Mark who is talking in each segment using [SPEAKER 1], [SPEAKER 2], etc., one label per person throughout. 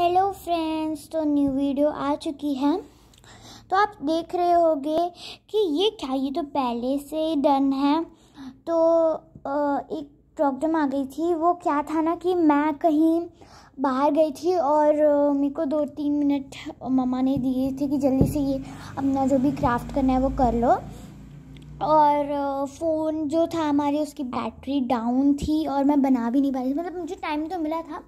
[SPEAKER 1] hello friends तो new video आ चुकी है तो आप देख रहे होंगे कि ये क्या ये तो पहले से ही डन है तो एक प्रॉब्लम आ गई थी वो क्या था ना कि मैं कहीं बाहर गई थी और मेरे को दो तीन मिनट मम्मा ने दिए थे कि जल्दी से ये अपना जो भी क्राफ्ट करना है वो कर लो और फ़ोन जो था हमारी उसकी बैटरी डाउन थी और मैं बना भी नहीं पा रही थी मतलब मुझे टाइम तो मिला था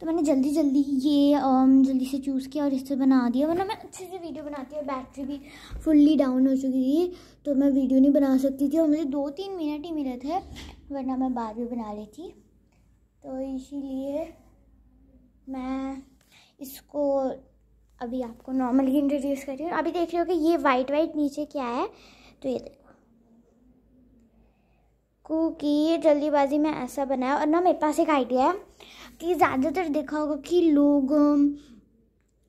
[SPEAKER 1] तो मैंने जल्दी जल्दी ये जल्दी से चूज़ किया और इससे बना दिया वरना मतलब मैं अच्छे से वीडियो बनाती और बैटरी भी फुल्ली डाउन हो चुकी थी तो मैं वीडियो नहीं बना सकती थी और मुझे दो तीन मिनट ही मिले थे वरना मैं बाद में बना लेती तो इसीलिए मैं इसको अभी आपको नॉर्मली इंट्रोड्यूस कर रही हूँ अभी देख रहे हो कि ये वाइट वाइट नीचे क्या है तो ये देखो को कि जल्दीबाजी में ऐसा बनाया और ना मेरे पास एक आइडिया है कि ज़्यादातर देखा होगा कि लोग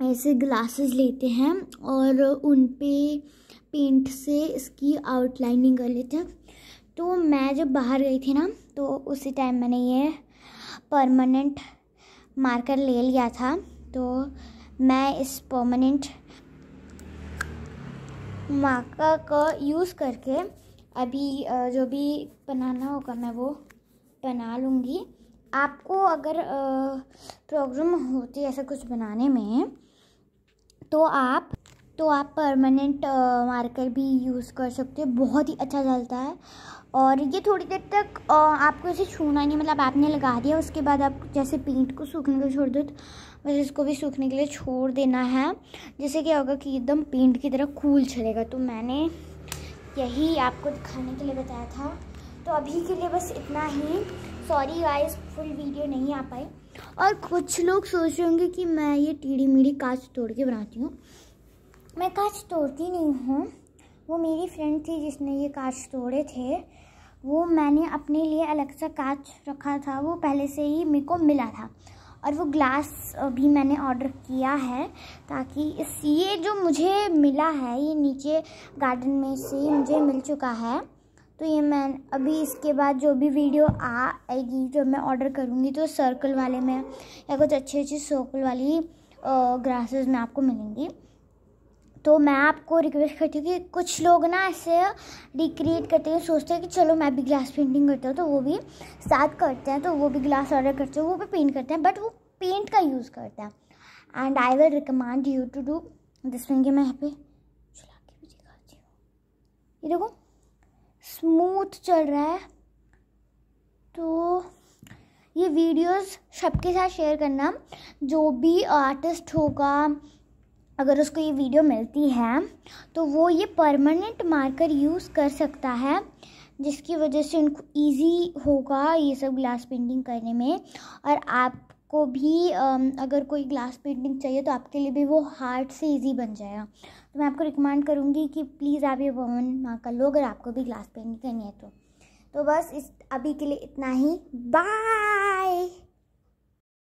[SPEAKER 1] ऐसे ग्लासेस लेते हैं और उन पे पेंट से इसकी आउटलाइनिंग कर लेते हैं तो मैं जब बाहर गई थी ना तो उसी टाइम मैंने ये परमानेंट मार्कर ले लिया था तो मैं इस परमानेंट मार्कर का यूज़ करके अभी जो भी बनाना होगा मैं वो बना लूँगी आपको अगर प्रॉब्लम होती है ऐसा कुछ बनाने में तो आप तो आप परमानेंट मार्कर भी यूज़ कर सकते हो बहुत ही अच्छा चलता है और ये थोड़ी देर तक आपको इसे छूना नहीं मतलब आपने लगा दिया उसके बाद आप जैसे पेंट को सूखने के लिए छोड़ दो तो बस इसको भी सूखने के लिए छोड़ देना है जैसे क्या होगा कि एकदम पेंट की तरह कूल चलेगा तो मैंने यही आपको दिखाने के लिए बताया था तो अभी के लिए बस इतना ही सॉरी गाइस फुल वीडियो नहीं आ पाई और कुछ लोग सोच रहे होंगे कि मैं ये टीढ़ी मीढ़ी कांच तोड़ के बनाती हूँ मैं कांच तोड़ती नहीं हूँ वो मेरी फ्रेंड थी जिसने ये कांच तोड़े थे वो मैंने अपने लिए अलग सा कांच रखा था वो पहले से ही मेरे को मिला था और वो ग्लास भी मैंने ऑर्डर किया है ताकि इस ये जो मुझे मिला है ये नीचे गार्डन में से मुझे मिल चुका है तो ये मैं अभी इसके बाद जो भी वीडियो आएगी जो मैं ऑर्डर करूँगी तो सर्कल वाले में या कुछ अच्छी अच्छी सर्कल वाली ग्रासेस में आपको मिलेंगी तो मैं आपको रिक्वेस्ट करती हूँ कि कुछ लोग ना ऐसे रिक्रिएट करते हैं सोचते हैं कि चलो मैं भी ग्लास पेंटिंग करता हूँ तो वो भी साथ करते हैं तो वो भी ग्लास ऑर्डर करते हैं वो भी पेंट करते हैं बट वो पेंट का यूज़ करते हैं and I will recommend you to do this paint मैं यहाँ पे चला के भी दिखाती हूँ ये देखो स्मूथ चल रहा है तो ये वीडियोस सबके साथ शेयर करना जो भी आर्टिस्ट होगा अगर उसको ये वीडियो मिलती है तो वो ये परमानेंट मार्कर यूज़ कर सकता है जिसकी वजह से उनको इजी होगा ये सब ग्लास पेंटिंग करने में और आपको भी अगर कोई ग्लास पेंटिंग चाहिए तो आपके लिए भी वो हार्ड से इजी बन जाएगा तो मैं आपको रिकमेंड करूँगी कि प्लीज़ आप ये पवन माँ कर लो अगर आपको भी ग्लास पेंटिंग करनी है तो तो बस इस अभी के लिए इतना ही बाय